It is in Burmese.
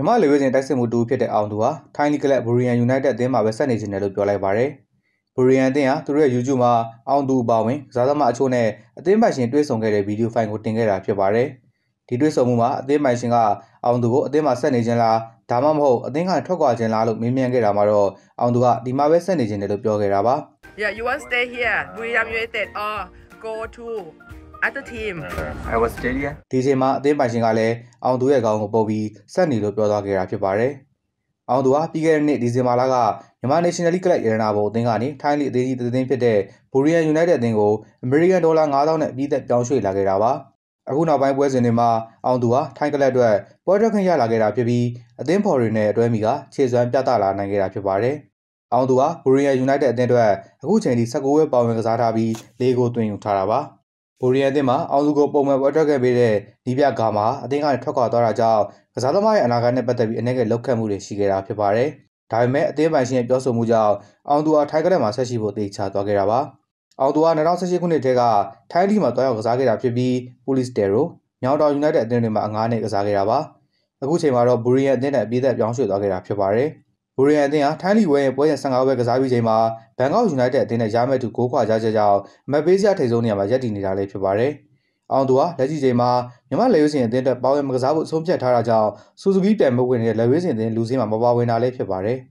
မြမလူမျိုးစဉ်တိုက်စစ်မှုတူဖြစ်တဲ့အောင်သူဟာထိုင်းလီကလပ်ဘူရီယန်ယူနိုက်တက်အသင်းမှာပဲဆက်နေခြင်းတယ်လို့ပြောလိုက်ပါရယ်။ဘူရီယန်အသင်းဟာသူတို့ရဲ့ YouTube မှာအောင်သူအပါဝင်ကစားသမားအချို့နဲ့အသင်းပိုင်ရှင်တွေ့ဆုံခဲ့တဲ့ဗီဒီယိုဖိုင်ကိုတင်ခဲ့တာဖြစ်ပါရယ်။ဒီတွေ့ဆုံမှုမှာအသင်းပိုင်ရှင်ကအောင်သူကိုအသင်းမှာဆက်နေခြင်းလားဒါမှမဟုတ်အသင်းကထွက်ခွာခြင်းလားလို့မေးမြန်းခဲ့တာမှာတော့အောင်သူကဒီမှာပဲဆက်နေခြင်းတယ်လို့ပြောခဲ့တာပါ။ Yeah you want stay here Buriram United or go to at the team I was still here ဒီချိန်မှာအသင်းပိုင်ရှင်ကလည်းအောင်သူရဲ့ခေါင်းကိုပုတ်ပြီးစက်နေလို့ပြောသွားခဲ့တာဖြစ်ပါတယ်အောင်သူကပြီးခဲ့တဲ့နှစ်ဒီဇင်ဘာလကမြန်မာ National League Club ရတနာဘုံအသင်းကနေထိုင်းလိအသင်းကြီးတစ်သင်းဖြစ်တဲ့ Buriram United အသင်းကို American Dollar 9000နဲ့အပြီးသက်ပြောင်းရွှေ့လာခဲ့တာပါအခုနောက်ပိုင်းပွဲစဉ်တွေမှာအောင်သူဟာထိုင်းကလပ်အတွက်ပွဲထွက်ခွင့်ရလာခဲ့တာဖြစ်ပြီးအသင်းဖော်တွေနဲ့အတွဲမိကခြေစွမ်းပြသလာနိုင်ခဲ့တာဖြစ်ပါတယ်အောင်သူဟာ Buriram United အသင်းအတွက်အခုချိန်ထိ16ပွဲပါဝင်ကစားထားပြီး၄ဂိုးသွင်းယူထားတာပါ။ဗိုရီယန်အသင်းမှာအောင်စုကိုပုံမှန်ပေါ်ထွက်ခဲ့ပေးတဲ့နီးပြဂါမာအသင်းကနေထွက်ခွာသွားတာကြောင့်ကစားသမားရဲ့အနာဂတ်နဲ့ပတ်သက်ပြီးအနည်းငယ်လောက်ခတ်မှုတွေရှိခဲ့တာဖြစ်ပါတယ်။ဒါပေမဲ့အသင်းပိုင်ရှင်ရဲ့ပြောဆိုမှုကြောင့်အောင်သူအားထိုင်းကရက်မှာဆက်ရှိဖို့တေချာသွားခဲ့တာပါ။အောင်သူအား2018ခုနှစ်ထဲကထိုင်းလီမှာတွားရောက်ကစားခဲ့တာဖြစ်ပြီး Police Dero ညောင်တော် United အသင်းတွေမှာအငားနဲ့ကစားခဲ့တာပါ။အခုချိန်မှာတော့ Burian အသင်းနဲ့အပြည့်အသက်ပြောင်းရွှေ့သွားခဲ့တာဖြစ်ပါတယ်။ကိုရီးယားအသင်းဟာထိုင်းလီဝဲရဲ့ပွဲစဉ်15ပွဲကစားပြီးချိန်မှာဘန်ကောက်ယူနိုက်တက်အသင်းနဲ့ရမယ့်သူ6ခွာကြချက်ကြောင့်မက်ပေးစရာထိပ်ဆုံးနေရာမှာရပ်တည်နေတာလည်းဖြစ်ပါတယ်။အောင်သူဟာလက်ရှိချိန်မှာမြမလေဝဲစဉ်အသင်းအတွက်ပေါင်းရမကစားဖို့ဆုံးဖြတ်ထားတာကြောင့်စူဇူကီပြန်မဝင်တဲ့လေဝဲစဉ်အသင်းလူစင်းမှာမပါဝင်တာလည်းဖြစ်ပါတယ်။